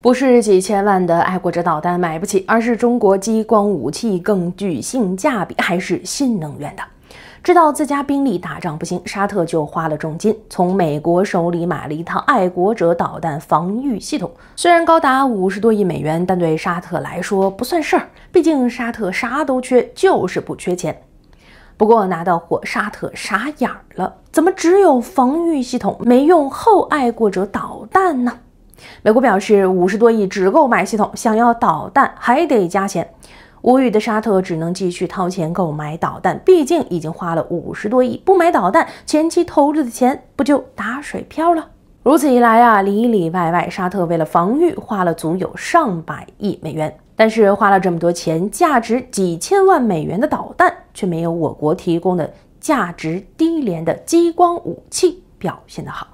不是几千万的爱国者导弹买不起，而是中国激光武器更具性价比，还是新能源的。知道自家兵力打仗不行，沙特就花了重金从美国手里买了一套爱国者导弹防御系统。虽然高达五十多亿美元，但对沙特来说不算事儿，毕竟沙特啥都缺，就是不缺钱。不过拿到货，沙特傻眼了，怎么只有防御系统，没用后爱国者导弹呢？美国表示，五十多亿只够买系统，想要导弹还得加钱。无语的沙特只能继续掏钱购买导弹，毕竟已经花了五十多亿，不买导弹，前期投入的钱不就打水漂了？如此一来啊，里里外外，沙特为了防御花了足有上百亿美元。但是花了这么多钱，价值几千万美元的导弹却没有我国提供的价值低廉的激光武器表现得好，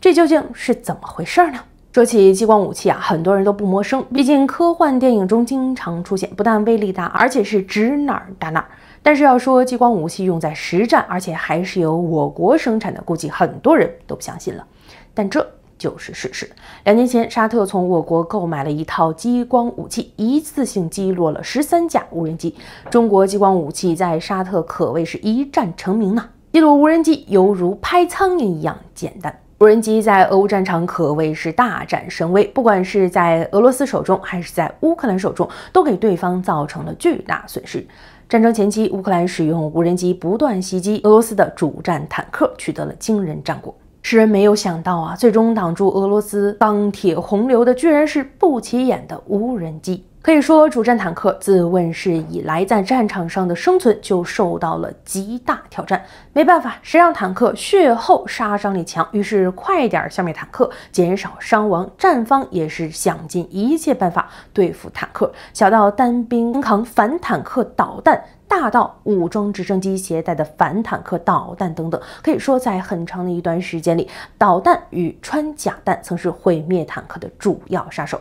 这究竟是怎么回事呢？说起激光武器啊，很多人都不陌生，毕竟科幻电影中经常出现，不但威力大，而且是指哪儿打哪儿。但是要说激光武器用在实战，而且还是由我国生产的，估计很多人都不相信了。但这就是事实。两年前，沙特从我国购买了一套激光武器，一次性击落了十三架无人机。中国激光武器在沙特可谓是一战成名呢，击落无人机犹如拍苍蝇一样简单。无人机在俄乌战场可谓是大展神威，不管是在俄罗斯手中还是在乌克兰手中，都给对方造成了巨大损失。战争前期，乌克兰使用无人机不断袭击俄罗斯的主战坦克，取得了惊人战果。世人没有想到啊，最终挡住俄罗斯钢铁洪流的，居然是不起眼的无人机。可以说，主战坦克自问世以来，在战场上的生存就受到了极大挑战。没办法，谁让坦克血厚、杀伤力强？于是，快点消灭坦克，减少伤亡。战方也是想尽一切办法对付坦克，小到单兵扛反坦克导弹，大到武装直升机携带的反坦克导弹等等。可以说，在很长的一段时间里，导弹与穿甲弹曾是毁灭坦克的主要杀手。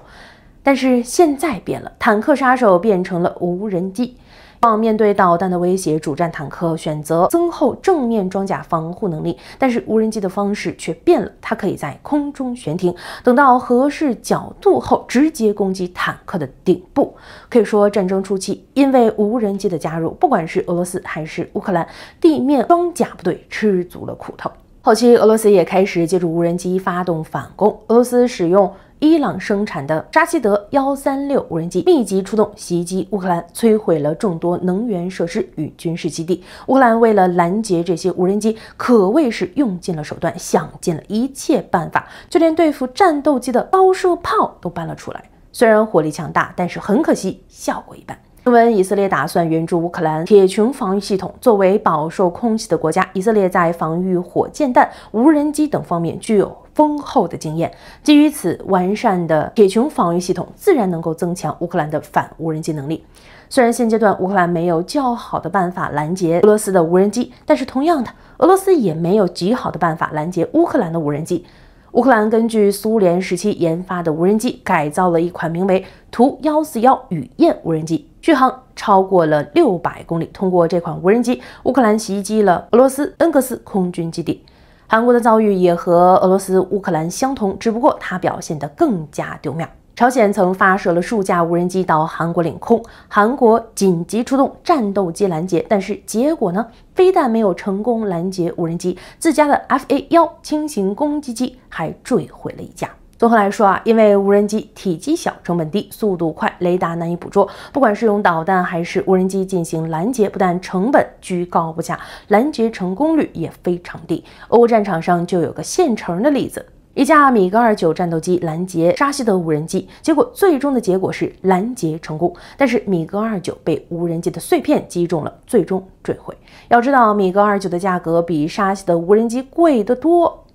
但是现在变了，坦克杀手变成了无人机。面对导弹的威胁，主战坦克选择增厚正面装甲防护能力，但是无人机的方式却变了。它可以在空中悬停，等到合适角度后直接攻击坦克的顶部。可以说，战争初期因为无人机的加入，不管是俄罗斯还是乌克兰，地面装甲部队吃足了苦头。后期，俄罗斯也开始借助无人机发动反攻。俄罗斯使用。伊朗生产的扎西德幺三六无人机密集出动，袭击乌克兰，摧毁了众多能源设施与军事基地。乌克兰为了拦截这些无人机，可谓是用尽了手段，想尽了一切办法，就连对付战斗机的高射炮都搬了出来。虽然火力强大，但是很可惜，效果一般。新闻：以色列打算援助乌克兰铁穹防御系统。作为饱受空袭的国家，以色列在防御火箭弹、无人机等方面具有。丰厚的经验，基于此完善的铁穹防御系统，自然能够增强乌克兰的反无人机能力。虽然现阶段乌克兰没有较好的办法拦截俄罗斯的无人机，但是同样的，俄罗斯也没有极好的办法拦截乌克兰的无人机。乌克兰根据苏联时期研发的无人机改造了一款名为图幺四幺雨燕无人机，续航超过了六百公里。通过这款无人机，乌克兰袭击了俄罗斯恩格斯空军基地。韩国的遭遇也和俄罗斯、乌克兰相同，只不过它表现得更加丢面。朝鲜曾发射了数架无人机到韩国领空，韩国紧急出动战斗机拦截，但是结果呢？非但没有成功拦截无人机，自家的 f a 1轻型攻击机还坠毁了一架。综合来说啊，因为无人机体积小、成本低、速度快，雷达难以捕捉。不管是用导弹还是无人机进行拦截，不但成本居高不下，拦截成功率也非常低。俄乌战场上就有个现成的例子：一架米格二九战斗机拦截沙希德无人机，结果最终的结果是拦截成功，但是米格二九被无人机的碎片击中了，最终坠毁。要知道，米格二九的价格比沙希德无人机贵得多，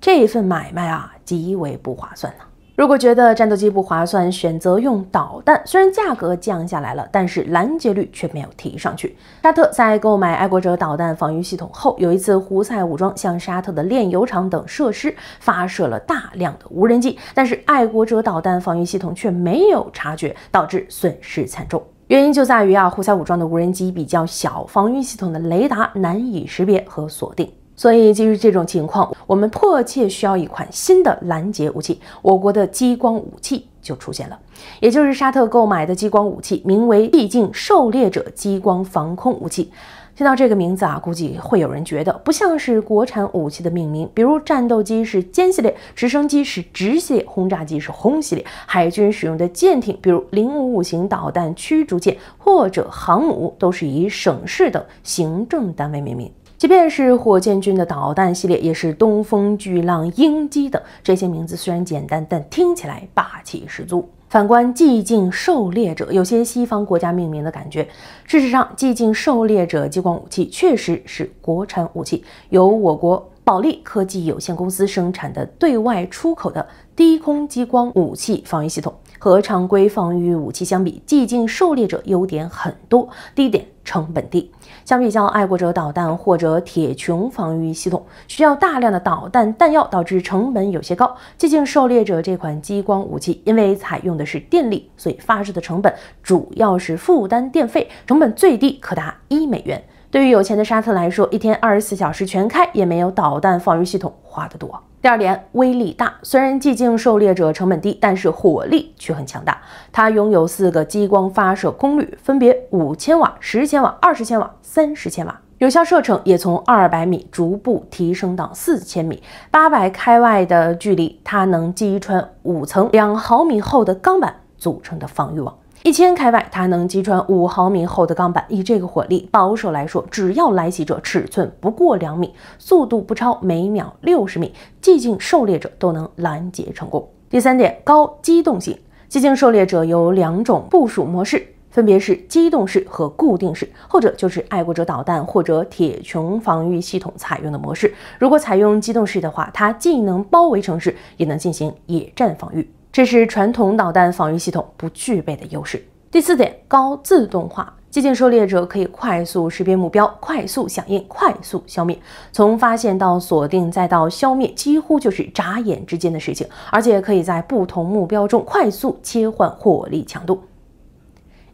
这份买卖啊。极为不划算呢。如果觉得战斗机不划算，选择用导弹，虽然价格降下来了，但是拦截率却没有提上去。沙特在购买爱国者导弹防御系统后，有一次胡塞武装向沙特的炼油厂等设施发射了大量的无人机，但是爱国者导弹防御系统却没有察觉，导致损失惨重。原因就在于啊，胡塞武装的无人机比较小，防御系统的雷达难以识别和锁定。所以，基于这种情况，我们迫切需要一款新的拦截武器。我国的激光武器就出现了，也就是沙特购买的激光武器，名为“毕竟狩猎者”激光防空武器。听到这个名字啊，估计会有人觉得不像是国产武器的命名，比如战斗机是歼系列，直升机是直系列，轰炸机是轰系列。海军使用的舰艇，比如零五五型导弹驱逐舰或者航母，都是以省市等行政单位命名。即便是火箭军的导弹系列，也是东风巨浪、鹰击等这些名字虽然简单，但听起来霸气十足。反观“寂静狩猎者”，有些西方国家命名的感觉。事实上，“寂静狩猎者”激光武器确实是国产武器，由我国保利科技有限公司生产的对外出口的低空激光武器防御系统。和常规防御武器相比，“寂静狩猎者”优点很多。第一点。成本低，相比较爱国者导弹或者铁穹防御系统，需要大量的导弹弹药，导致成本有些高。寂静狩猎者这款激光武器，因为采用的是电力，所以发射的成本主要是负担电费，成本最低可达一美元。对于有钱的沙特来说，一天二十四小时全开也没有导弹防御系统花得多。第二点，威力大。虽然寂静狩猎者成本低，但是火力却很强大。它拥有四个激光发射功率，分别五千瓦、十千瓦、二十千瓦、三十千瓦，有效射程也从二百米逐步提升到四千米。八百开外的距离，它能击穿五层两毫米厚的钢板组成的防御网。一千开外，它能击穿五毫米厚的钢板。以这个火力，保守来说，只要来袭者尺寸不过两米，速度不超每秒六十米，寂静狩猎者都能拦截成功。第三点，高机动性。寂静狩猎者有两种部署模式，分别是机动式和固定式。后者就是爱国者导弹或者铁穹防御系统采用的模式。如果采用机动式的话，它既能包围城市，也能进行野战防御。这是传统导弹防御系统不具备的优势。第四点，高自动化，接近狩猎者可以快速识别目标、快速响应、快速消灭。从发现到锁定再到消灭，几乎就是眨眼之间的事情，而且可以在不同目标中快速切换火力强度。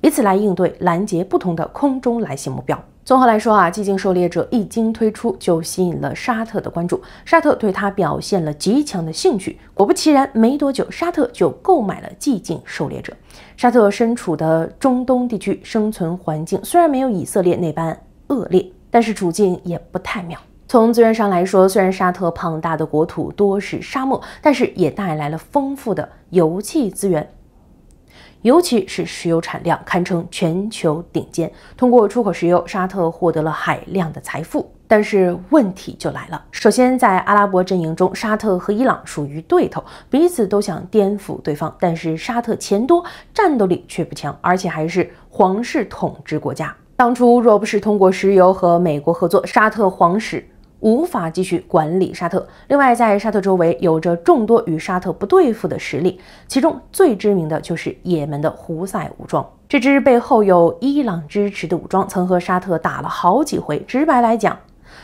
以此来应对拦截不同的空中来袭目标。综合来说啊，寂静狩猎者一经推出就吸引了沙特的关注，沙特对他表现了极强的兴趣。果不其然，没多久沙特就购买了寂静狩猎者。沙特身处的中东地区生存环境虽然没有以色列那般恶劣，但是处境也不太妙。从资源上来说，虽然沙特庞大的国土多是沙漠，但是也带来了丰富的油气资源。尤其是石油产量堪称全球顶尖，通过出口石油，沙特获得了海量的财富。但是问题就来了，首先在阿拉伯阵营中，沙特和伊朗属于对头，彼此都想颠覆对方。但是沙特钱多，战斗力却不强，而且还是皇室统治国家。当初若不是通过石油和美国合作，沙特皇室。无法继续管理沙特。另外，在沙特周围有着众多与沙特不对付的实力，其中最知名的就是也门的胡塞武装。这支背后有伊朗支持的武装，曾和沙特打了好几回。直白来讲，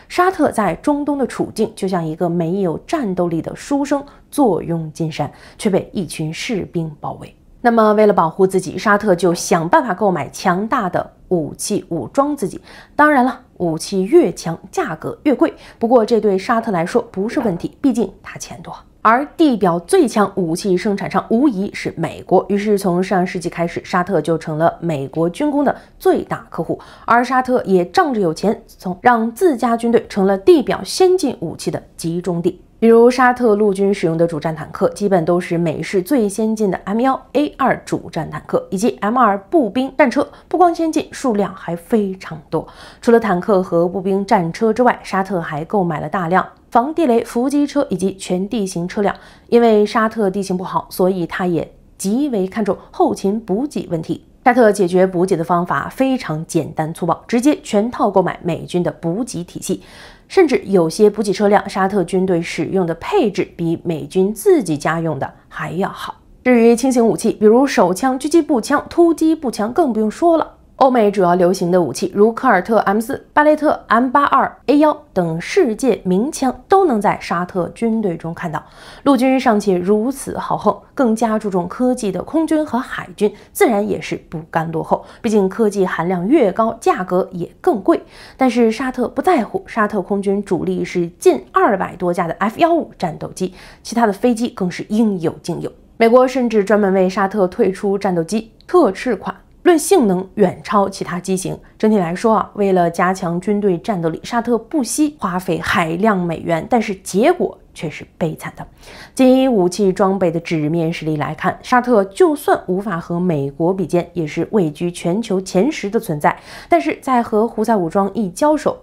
沙特在中东的处境就像一个没有战斗力的书生，坐拥金山，却被一群士兵包围。那么，为了保护自己，沙特就想办法购买强大的武器武装自己。当然了，武器越强，价格越贵。不过，这对沙特来说不是问题，毕竟他钱多。而地表最强武器生产商无疑是美国。于是，从上世纪开始，沙特就成了美国军工的最大客户。而沙特也仗着有钱，从让自家军队成了地表先进武器的集中地。比如沙特陆军使用的主战坦克，基本都是美式最先进的 M1A2 主战坦克以及 M2 步兵战车，不光先进，数量还非常多。除了坦克和步兵战车之外，沙特还购买了大量防地雷伏击车以及全地形车辆。因为沙特地形不好，所以他也极为看重后勤补给问题。沙特解决补给的方法非常简单粗暴，直接全套购买美军的补给体系。甚至有些补给车辆，沙特军队使用的配置比美军自己家用的还要好。至于轻型武器，比如手枪、狙击步枪、突击步枪，更不用说了。欧美主要流行的武器，如柯尔特 M4、巴雷特 M82A1 等世界名枪，都能在沙特军队中看到。陆军尚且如此豪横，更加注重科技的空军和海军自然也是不甘落后。毕竟科技含量越高，价格也更贵。但是沙特不在乎。沙特空军主力是近二百多架的 F15 战斗机，其他的飞机更是应有尽有。美国甚至专门为沙特退出战斗机特制款。论性能远超其他机型。整体来说啊，为了加强军队战斗力，沙特不惜花费海量美元，但是结果却是悲惨的。仅以武器装备的纸面实力来看，沙特就算无法和美国比肩，也是位居全球前十的存在。但是在和胡塞武装一交手，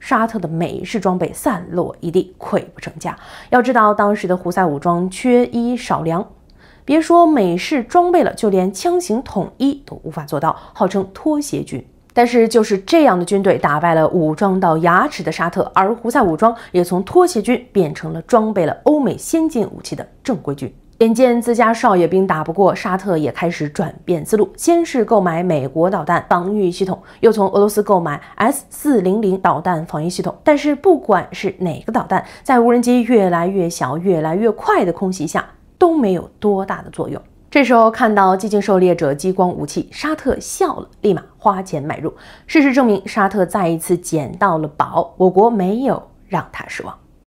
沙特的美式装备散落一地，溃不成家。要知道，当时的胡塞武装缺衣少粮。别说美式装备了，就连枪型统一都无法做到，号称“拖鞋军”。但是，就是这样的军队打败了武装到牙齿的沙特，而胡塞武装也从“拖鞋军”变成了装备了欧美先进武器的正规军。眼见自家少爷兵打不过沙特，也开始转变思路，先是购买美国导弹防御系统，又从俄罗斯购买 S 四零零导弹防御系统。但是，不管是哪个导弹，在无人机越来越小、越来越快的空袭下。都没有多大的作用。这时候看到“激进狩猎者”激光武器，沙特笑了，立马花钱买入。事实证明，沙特再一次捡到了宝，我国没有让他失望。